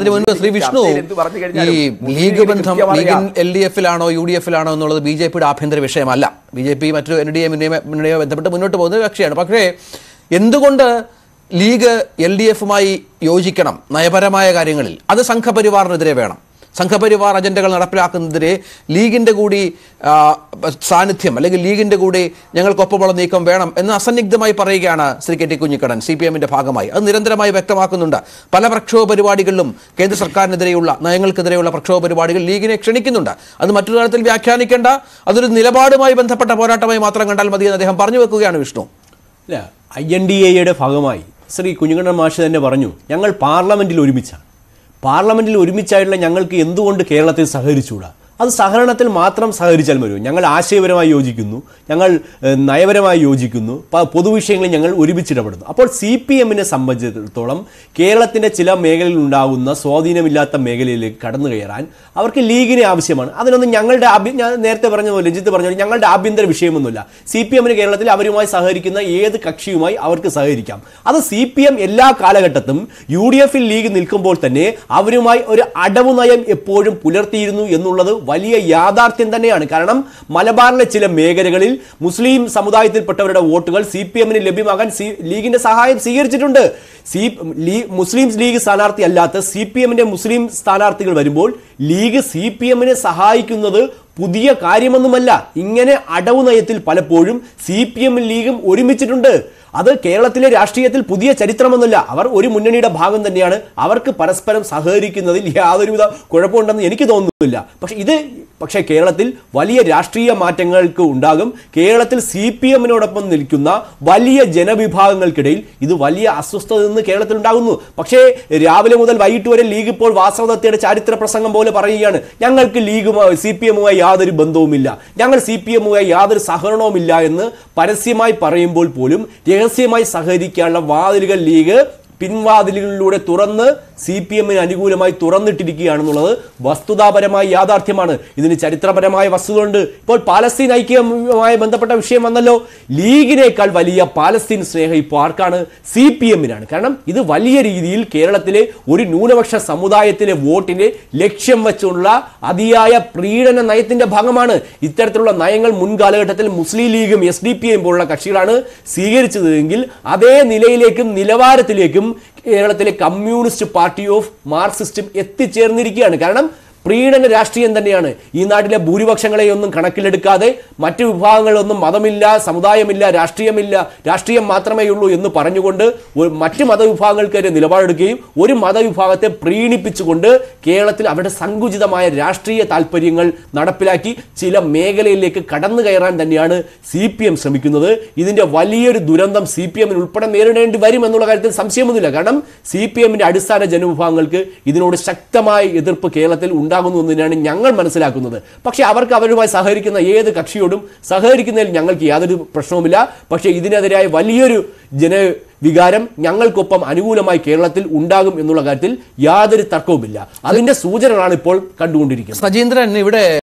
അതിന് മുൻപ് ശ്രീ വിഷ്ണു ഈ ലീഗ് ബന്ധം ലീഗിൻ എൽ ഡി എഫിലാണോ യു ഡി എഫിലാണോ എന്നുള്ളത് ബി ജെ പിയുടെ ആഭ്യന്തര വിഷയമല്ല ബി ജെ പി മറ്റു എൻ ഡി എ മുന്നണിയോ ബന്ധപ്പെട്ട് മുന്നോട്ട് പോകുന്ന കക്ഷിയാണ് പക്ഷേ എന്തുകൊണ്ട് ലീഗ് എൽ ഡി എഫുമായി യോജിക്കണം നയപരമായ കാര്യങ്ങളിൽ അത് സംഘപരിവാറിനെതിരെ വേണം സംഘപരിവാർ അജണ്ടകൾ നടപ്പിലാക്കുന്നതിരെ ലീഗിൻ്റെ കൂടി സാന്നിധ്യം അല്ലെങ്കിൽ ലീഗിൻ്റെ കൂടി ഞങ്ങൾക്കൊപ്പമുള്ള നീക്കം വേണം എന്ന് അസന്നിഗ്ധമായി പറയുകയാണ് Shri K T Kunhikkadan C P എമ്മിൻ്റെ ഭാഗമായി അത് നിരന്തരമായി വ്യക്തമാക്കുന്നുണ്ട് പല പ്രക്ഷോഭ പരിപാടികളിലും കേന്ദ്ര സർക്കാരിനെതിരെയുള്ള നയങ്ങൾക്കെതിരെയുള്ള പ്രക്ഷോഭ പരിപാടികൾ ലീഗിനെ ക്ഷണിക്കുന്നുണ്ട് അത് മറ്റൊരു തരത്തിൽ വ്യാഖ്യാനിക്കേണ്ട അതൊരു നിലപാടുമായി ബന്ധപ്പെട്ട പോരാട്ടമായി മാത്രം കണ്ടാൽ മതിയെന്ന് അദ്ദേഹം പറഞ്ഞു വെക്കുകയാണ് വിഷ്ണു ഐ എൻ ഡി എയുടെ ഭാഗമായി ശ്രീ കുഞ്ഞുകണ്ണൻ മാഷ് തന്നെ പറഞ്ഞു ഞങ്ങൾ പാർലമെന്റിൽ ഒരുമിച്ചാണ് പാർലമെന്റിൽ ഒരുമിച്ചായിട്ടുള്ള ഞങ്ങൾക്ക് എന്തുകൊണ്ട് കേരളത്തിൽ സഹകരിച്ചുകൂടാ അത് സഹകരണത്തിൽ മാത്രം സഹകരിച്ചാൽ മതിയോ ഞങ്ങൾ ആശയപരമായി യോജിക്കുന്നു ഞങ്ങൾ നയപരമായി യോജിക്കുന്നു പൊതുവിഷയങ്ങളിൽ ഞങ്ങൾ ഒരുമിച്ചിടപെടുന്നു അപ്പോൾ സി പി എമ്മിനെ സംബന്ധിച്ചിടത്തോളം കേരളത്തിൻ്റെ ചില മേഖലയിലുണ്ടാകുന്ന ഉണ്ടാകുന്ന സ്വാധീനമില്ലാത്ത മേഖലയിലേക്ക് കടന്നു കയറാൻ അവർക്ക് ലീഗിനെ ആവശ്യമാണ് അതിനൊന്നും ഞങ്ങളുടെ ആഭ്യ ഞാൻ നേരത്തെ പറഞ്ഞ പോലെ രഞ്ജിത്ത് പറഞ്ഞ പോലെ ഞങ്ങളുടെ ആഭ്യന്തര വിഷയമൊന്നുമില്ല സി പി എമ്മിന് കേരളത്തിൽ അവരുമായി സഹകരിക്കുന്ന ഏത് കക്ഷിയുമായി അവർക്ക് സഹകരിക്കാം അത് സി പി എം എല്ലാ കാലഘട്ടത്തും യു ഡി എഫിൽ ലീഗ് നിൽക്കുമ്പോൾ തന്നെ അവരുമായി ഒരു അടവ് നയം എപ്പോഴും പുലർത്തിയിരുന്നു എന്നുള്ളത് വലിയ യാഥാർത്ഥ്യം തന്നെയാണ് കാരണം മലബാറിലെ ചില മേഖലകളിൽ മുസ്ലിം സമുദായത്തിൽപ്പെട്ടവരുടെ വോട്ടുകൾ സി പി എമ്മിന് ലഭ്യമാകാൻ സി ലീഗിന്റെ സഹായം സ്വീകരിച്ചിട്ടുണ്ട് സി ലീ മുസ്ലിം ലീഗ് സ്ഥാനാർത്ഥി അല്ലാത്ത സി പി എമ്മിന്റെ മുസ്ലിം സ്ഥാനാർത്ഥികൾ വരുമ്പോൾ ലീഗ് സി പി എമ്മിനെ സഹായിക്കുന്നത് പുതിയ കാര്യമൊന്നുമല്ല ഇങ്ങനെ അടവ് നയത്തിൽ പലപ്പോഴും സി പി എമ്മും ലീഗും ഒരുമിച്ചിട്ടുണ്ട് അത് കേരളത്തിലെ രാഷ്ട്രീയത്തിൽ പുതിയ ചരിത്രമൊന്നുമില്ല അവർ ഒരു മുന്നണിയുടെ ഭാഗം തന്നെയാണ് അവർക്ക് പരസ്പരം സഹകരിക്കുന്നതിൽ യാതൊരുവിധ കുഴപ്പമുണ്ടെന്ന് എനിക്ക് തോന്നുന്നില്ല പക്ഷെ ഇത് പക്ഷേ കേരളത്തിൽ വലിയ രാഷ്ട്രീയ മാറ്റങ്ങൾക്ക് ഉണ്ടാകും കേരളത്തിൽ സി പി എമ്മിനോടൊപ്പം നിൽക്കുന്ന വലിയ ജനവിഭാഗങ്ങൾക്കിടയിൽ ഇത് വലിയ അസ്വസ്ഥത നിന്ന് കേരളത്തിൽ ഉണ്ടാകുന്നു പക്ഷേ രാവിലെ മുതൽ വൈകിട്ട് വരെ ലീഗ് ഇപ്പോൾ വാസവദത്തയുടെ ചരിത്ര പ്രസംഗം പോലെ പറയുകയാണ് ഞങ്ങൾക്ക് ലീഗുമായി സി പി എമ്മുമായി യാതൊരു ബന്ധവുമില്ല ഞങ്ങൾ സി പി എമ്മുമായി യാതൊരു സഹകരണവുമില്ല എന്ന് പരസ്യമായി പറയുമ്പോൾ പോലും രഹസ്യമായി സഹകരിക്കാനുള്ള വാതിലുകൾ ലീഗ് പിൻവാതിലുകളിലൂടെ തുറന്ന് സി പി എമ്മിന് അനുകൂലമായി തുറന്നിട്ടിരിക്കുകയാണെന്നുള്ളത് വസ്തുതാപരമായി യാഥാർത്ഥ്യമാണ് ഇതിന് ചരിത്രപരമായ വസ്തുതകളുണ്ട് ഇപ്പോൾ പാലസ്തീൻ ഐക്യവുമായി ബന്ധപ്പെട്ട വിഷയം വന്നല്ലോ ലീഗിനേക്കാൾ വലിയ പാലസ്തീൻ സ്നേഹം ഇപ്പോൾ ആർക്കാണ് സി പി എമ്മിനാണ് കാരണം ഇത് വലിയ രീതിയിൽ കേരളത്തിലെ ഒരു ന്യൂനപക്ഷ സമുദായത്തിലെ വോട്ടിനെ ലക്ഷ്യം വെച്ചുള്ള അതിയായ പ്രീണന നയത്തിന്റെ ഭാഗമാണ് ഇത്തരത്തിലുള്ള നയങ്ങൾ മുൻകാലഘട്ടത്തിൽ മുസ്ലിം ലീഗും എസ് ഡി പി എം പോലുള്ള കക്ഷികളാണ് സ്വീകരിച്ചതെങ്കിൽ അതേ നിലയിലേക്കും നിലവാരത്തിലേക്കും കേരളത്തിലെ കമ്മ്യൂണിസ്റ്റ് പാർട്ടി ഓഫ് മാർക്സിസ്റ്റും എത്തിച്ചേർന്നിരിക്കുകയാണ് കാരണം പ്രീണന രാഷ്ട്രീയം തന്നെയാണ് ഈ നാട്ടിലെ ഭൂരിപക്ഷങ്ങളെയൊന്നും കണക്കിലെടുക്കാതെ മറ്റു വിഭാഗങ്ങളൊന്നും മതമില്ല സമുദായമില്ല രാഷ്ട്രീയമില്ല രാഷ്ട്രീയം മാത്രമേ ഉള്ളൂ എന്ന് പറഞ്ഞുകൊണ്ട് മറ്റു മതവിഭാഗങ്ങൾക്കെതിരെ നിലപാടെടുക്കുകയും ഒരു മതവിഭാഗത്തെ പ്രീണിപ്പിച്ചുകൊണ്ട് കേരളത്തിൽ അവരുടെ സങ്കുചിതമായ രാഷ്ട്രീയ താല്പര്യങ്ങൾ നടപ്പിലാക്കി ചില മേഖലയിലേക്ക് കടന്നു കയറാൻ തന്നെയാണ് സി പി എം ശ്രമിക്കുന്നത് ഇതിൻ്റെ വലിയൊരു ദുരന്തം സി പി എമ്മിന് ഉൾപ്പെടെ നേരിടേണ്ടി വരും എന്നുള്ള കാര്യത്തിൽ സംശയമൊന്നുമില്ല കാരണം സി പി എമ്മിൻ്റെ അടിസ്ഥാന ജനവിഭാഗങ്ങൾക്ക് ഇതിനോട് ശക്തമായ എതിർപ്പ് കേരളത്തിൽ ഉണ്ട് ഉണ്ടാകുന്നു എന്നതിനാണ് ഞങ്ങൾ മനസ്സിലാക്കുന്നത് പക്ഷേ അവർക്ക് അവരുമായി സഹകരിക്കുന്ന ഏത് കക്ഷിയോടും സഹകരിക്കുന്നതിൽ ഞങ്ങൾക്ക് യാതൊരു പ്രശ്നവുമില്ല പക്ഷേ ഇതിനെതിരായ വലിയൊരു ജനവികാരം ഞങ്ങൾക്കൊപ്പം അനുകൂലമായി കേരളത്തിൽ ഉണ്ടാകും എന്നുള്ള കാര്യത്തിൽ യാതൊരു തർക്കവുമില്ല അതിന്റെ സൂചനകളാണ് ഇപ്പോൾ കണ്ടുകൊണ്ടിരിക്കുന്നത് സജീന്ദ്രൻ ഇവിടെ